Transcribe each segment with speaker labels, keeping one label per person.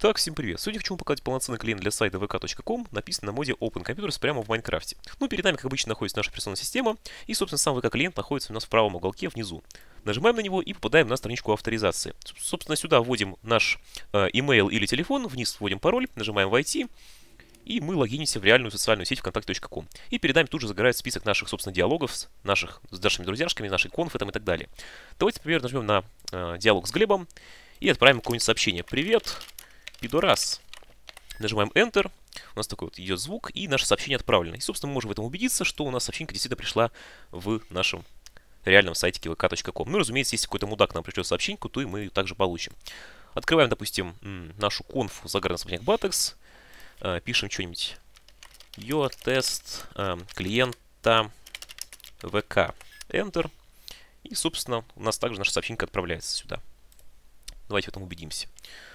Speaker 1: Итак, всем привет. Судя к чему, показать полноценный клиент для сайта vk.com написан на моде Open Computers прямо в Майнкрафте. Ну, перед нами, как обычно, находится наша персональная система, и, собственно, сам VK-клиент находится у нас в правом уголке внизу. Нажимаем на него и попадаем на страничку авторизации. Собственно, сюда вводим наш э, email или телефон, вниз вводим пароль, нажимаем «Войти», и мы логинимся в реальную социальную сеть вконтакте.ком. И перед нами тут же загорается список наших, собственно, диалогов с, наших, с нашими друзьяшками, нашей конфы и так далее. Давайте, например, нажмем на э, диалог с Глебом и отправим какое-нибудь сообщение. «Привет, пидорас. Нажимаем Enter. У нас такой вот ее звук и наше сообщение отправлено. И, собственно, мы можем в этом убедиться, что у нас сообщение действительно пришла в нашем реальном сайте vk.com. Ну, разумеется, если какой-то мудак нам пришлет сообщеньку, то и мы ее также получим. Открываем, допустим, нашу конфу заграносмотник Batex. Э, пишем что-нибудь. Your test э, клиента vk Enter. И, собственно, у нас также наша сообщенька отправляется сюда. Давайте в этом убедимся.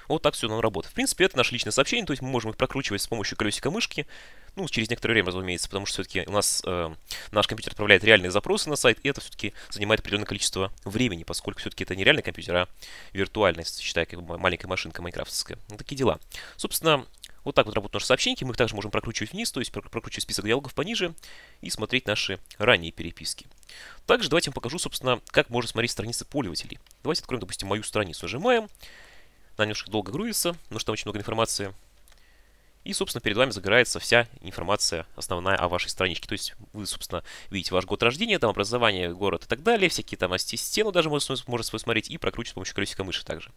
Speaker 1: Вот так все нам работает. В принципе, это наши личные сообщения, то есть мы можем их прокручивать с помощью колесика мышки, ну, через некоторое время, разумеется, потому что все-таки у нас э, наш компьютер отправляет реальные запросы на сайт, и это все-таки занимает определенное количество времени, поскольку все-таки это не реальный компьютер, а виртуальность, считая как бы маленькая машинка майнкрафтовская. Ну, такие дела. Собственно, вот так вот работают наши сообщеньки, мы их также можем прокручивать вниз, то есть прокручивать список диалогов пониже и смотреть наши ранние переписки. Также давайте я вам покажу, собственно, как можно смотреть страницы пользователей. Давайте откроем, допустим, мою страницу. Нажимаем, она немножко долго грузится, потому что там очень много информации. И, собственно, перед вами загорается вся информация основная о вашей страничке. То есть вы, собственно, видите ваш год рождения, там образование, город и так далее, всякие там стену даже можно, можно смотреть и прокручивать с помощью колесика мыши также.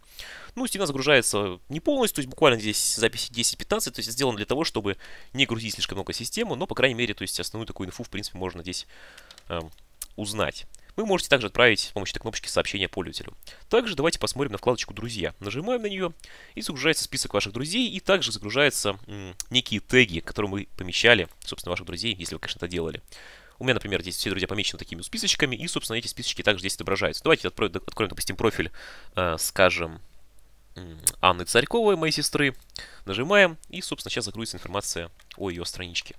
Speaker 1: Ну, стена загружается не полностью, то есть буквально здесь записи 10-15, то есть сделано для того, чтобы не грузить слишком много систему, но, по крайней мере, то есть основную такую инфу, в принципе, можно здесь эм, узнать. Вы можете также отправить с помощью этой кнопочки сообщение пользователю. Также давайте посмотрим на вкладочку «Друзья». Нажимаем на нее, и загружается список ваших друзей, и также загружаются некие теги, которые мы помещали, собственно, ваших друзей, если вы, конечно, это делали. У меня, например, здесь все друзья помечены такими списочками, и, собственно, эти списочки также здесь отображаются. Давайте откроем, откроем допустим, профиль, э, скажем, Анны Царьковой, моей сестры. Нажимаем, и, собственно, сейчас загрузится информация о ее страничке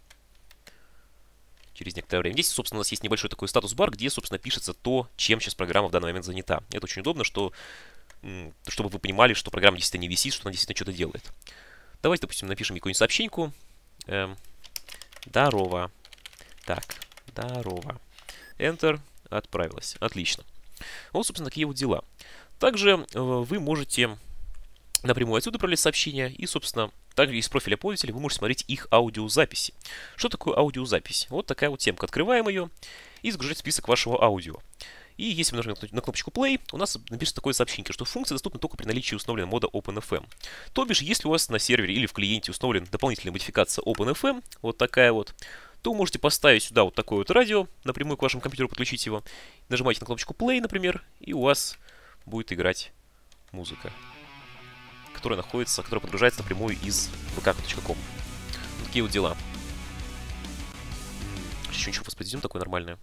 Speaker 1: через некоторое время. Здесь, собственно, у нас есть небольшой такой статус-бар, где, собственно, пишется то, чем сейчас программа в данный момент занята. Это очень удобно, что, чтобы вы понимали, что программа действительно не висит, что она действительно что-то делает. Давайте, допустим, напишем какую-нибудь сообщеньку. Эм, здорово. Так, здорово. Enter. Отправилась. Отлично. Вот, собственно, такие вот дела. Также э, вы можете напрямую отсюда управлять сообщения и, собственно, также из профиля пользователя вы можете смотреть их аудиозаписи. Что такое аудиозапись? Вот такая вот темка. Открываем ее и загружать список вашего аудио. И если мы нажмем на кнопочку Play, у нас напишется такое сообщение, что функция доступна только при наличии установленного мода OpenFM. То бишь, если у вас на сервере или в клиенте установлен дополнительная модификация OpenFM, вот такая вот, то вы можете поставить сюда вот такое вот радио, напрямую к вашему компьютеру подключить его, нажимаете на кнопочку Play, например, и у вас будет играть музыка которая находится, которая подгружается напрямую из vk.com. такие вот дела. Еще ничего воспроизведем такое нормальное.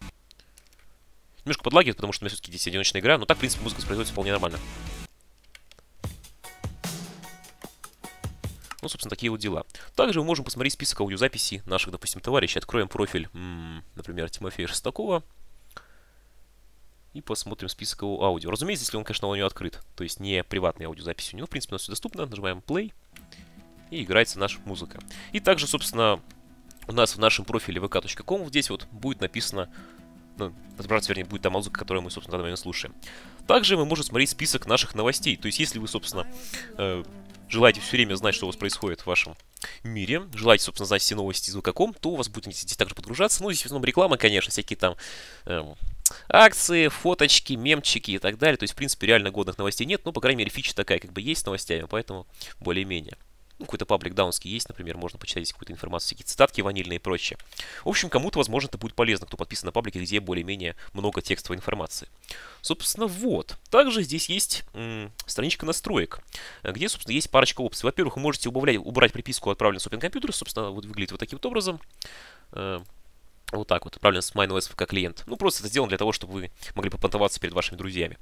Speaker 1: Немножко подлагивает, потому что у меня все-таки здесь одиночная игра, но так, в принципе, музыка воспроизводится вполне нормально. Ну, собственно, такие вот дела. Также мы можем посмотреть список аудиозаписей наших, допустим, товарищей. Откроем профиль, м -м, например, Тимофея Шестакова. И посмотрим список его аудио. Разумеется, если он, конечно, у него открыт. То есть не приватная аудиозапись у него. В принципе, у нас все доступно. Нажимаем play. И играется наша музыка. И также, собственно, у нас в нашем профиле vk.com здесь вот будет написано ну, отображаться, вернее, будет та музыка, которую мы, собственно, на данный момент слушаем. Также мы можем смотреть список наших новостей. То есть, если вы, собственно, э, желаете все время знать, что у вас происходит в вашем мире, желаете, собственно, знать все новости из каком, то у вас будет здесь также подгружаться. Ну, здесь в основном реклама, конечно, всякие там э, акции, фоточки, мемчики и так далее. То есть, в принципе, реально годных новостей нет, но, по крайней мере, фича такая как бы есть с новостями, поэтому более-менее. Ну, какой-то паблик даунский есть, например, можно почитать какую-то информацию, всякие цитатки ванильные и прочее. В общем, кому-то, возможно, это будет полезно, кто подписан на паблике, где более-менее много текстовой информации. Собственно, вот. Также здесь есть м, страничка настроек, где, собственно, есть парочка опций. Во-первых, вы можете убавлять, убрать приписку, отправленную с OpenComputer, собственно, вот выглядит вот таким вот образом. Э, вот так вот, отправлен с MineOS как клиент. Ну, просто это сделано для того, чтобы вы могли попонтоваться перед вашими друзьями.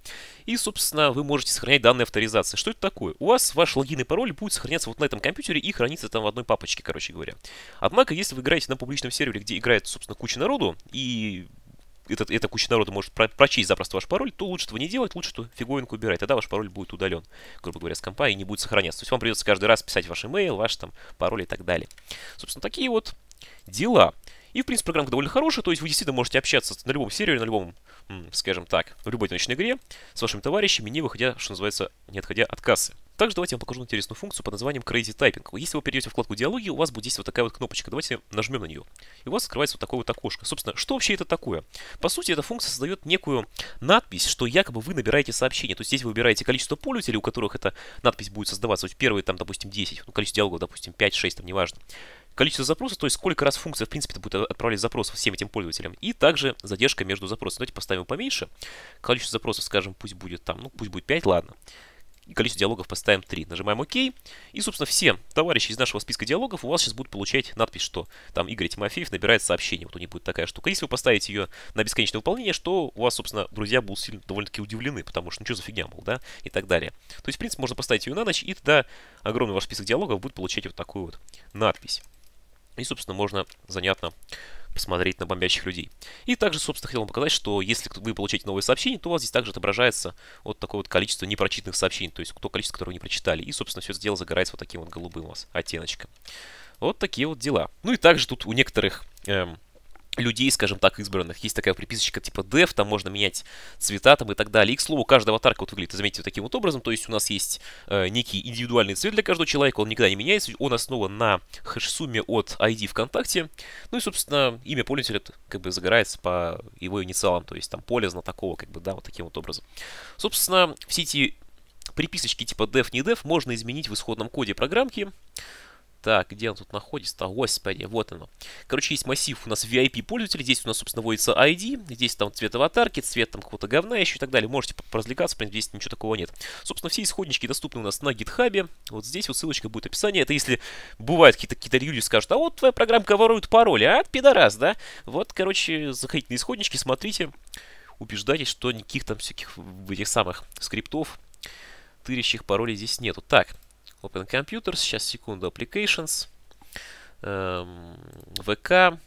Speaker 1: И, собственно, вы можете сохранять данные авторизации. Что это такое? У вас ваш логин и пароль будет сохраняться вот на этом компьютере и храниться там в одной папочке, короче говоря. Однако, если вы играете на публичном сервере, где играет, собственно, куча народу, и этот, эта куча народу может про прочесть запросто ваш пароль, то лучше этого не делать, лучше эту фиговинку убирать. Тогда ваш пароль будет удален, грубо говоря, с компа и не будет сохраняться. То есть вам придется каждый раз писать ваш email ваш там пароль и так далее. Собственно, такие вот дела. И, в принципе, программка довольно хорошая, то есть вы действительно можете общаться на любом сервере, на любом, скажем так, в любой ночной игре с вашими товарищами, не выходя, что называется, не отходя от кассы. Также давайте я вам покажу интересную функцию под названием Crazy Typing. Если вы перейдете в вкладку «Диалоги», у вас будет здесь вот такая вот кнопочка. Давайте нажмем на нее. И у вас открывается вот такое вот окошко. Собственно, что вообще это такое? По сути, эта функция создает некую надпись, что якобы вы набираете сообщение. То есть здесь вы выбираете количество пользователей, у которых эта надпись будет создаваться. То есть первые там, допустим, 10, ну, количество диалогов, допустим, 5-6, там, неважно количество запросов, то есть сколько раз функция, в принципе, будет отправлять запрос всем этим пользователям, и также задержка между запросами. Давайте поставим поменьше. Количество запросов, скажем, пусть будет там, ну, пусть будет 5, ладно. И количество диалогов поставим 3. Нажимаем ОК. И, собственно, все товарищи из нашего списка диалогов у вас сейчас будут получать надпись, что там Игорь Тимофеев набирает сообщение. Вот у них будет такая штука. Если вы поставите ее на бесконечное выполнение, что у вас, собственно, друзья будут сильно довольно-таки удивлены, потому что ну что за фигня, мол, да, и так далее. То есть, в принципе, можно поставить ее на ночь, и тогда огромный ваш список диалогов будет получать вот такую вот надпись. И, собственно, можно занятно посмотреть на бомбящих людей. И также, собственно, хотел вам показать, что если вы получаете новые сообщения, то у вас здесь также отображается вот такое вот количество непрочитанных сообщений, то есть то количество, которое вы не прочитали. И, собственно, все это дело загорается вот таким вот голубым у вас оттеночком. Вот такие вот дела. Ну и также тут у некоторых эм, людей, скажем так, избранных. Есть такая приписочка типа dev, там можно менять цвета там и так далее. И, к слову, каждая аватарка вот выглядит, заметьте, вот таким вот образом. То есть у нас есть э, некий индивидуальный цвет для каждого человека, он никогда не меняется, он основан на хэш-сумме от ID ВКонтакте. Ну и, собственно, имя пользователя как бы загорается по его инициалам, то есть там поле знатокого, как бы, да, вот таким вот образом. Собственно, все эти приписочки типа Dev не Dev можно изменить в исходном коде программки. Так, где он тут находится-то? Господи, вот оно. Короче, есть массив у нас VIP-пользователей. Здесь у нас, собственно, вводится ID. Здесь там цвет аватарки, цвет там какого-то говна еще и так далее. Можете развлекаться, в принципе, здесь ничего такого нет. Собственно, все исходнички доступны у нас на гитхабе. Вот здесь вот ссылочка будет в описании. Это если бывают какие-то какие, люди скажут, а вот твоя программка ворует пароли, а, пидорас, да? Вот, короче, заходите на исходнички, смотрите, убеждайтесь, что никаких там всяких этих самых скриптов, тырящих паролей здесь нету. Так, Open Computers, сейчас секунду, Applications, VK, эм,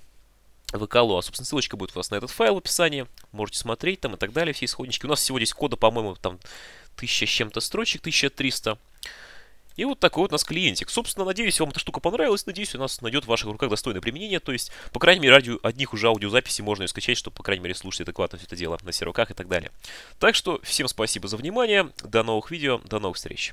Speaker 1: ВК, А, собственно, ссылочка будет у вас на этот файл в описании. Можете смотреть там и так далее, все исходнички. У нас всего здесь кода, по-моему, там 1000 с чем-то строчек, 1300. И вот такой вот у нас клиентик. Собственно, надеюсь, вам эта штука понравилась. Надеюсь, у нас найдет в ваших руках достойное применение. То есть, по крайней мере, ради одних уже аудиозаписей можно ее скачать, чтобы, по крайней мере, слушать адекватно все это дело на серваках и так далее. Так что, всем спасибо за внимание. До новых видео, до новых встреч.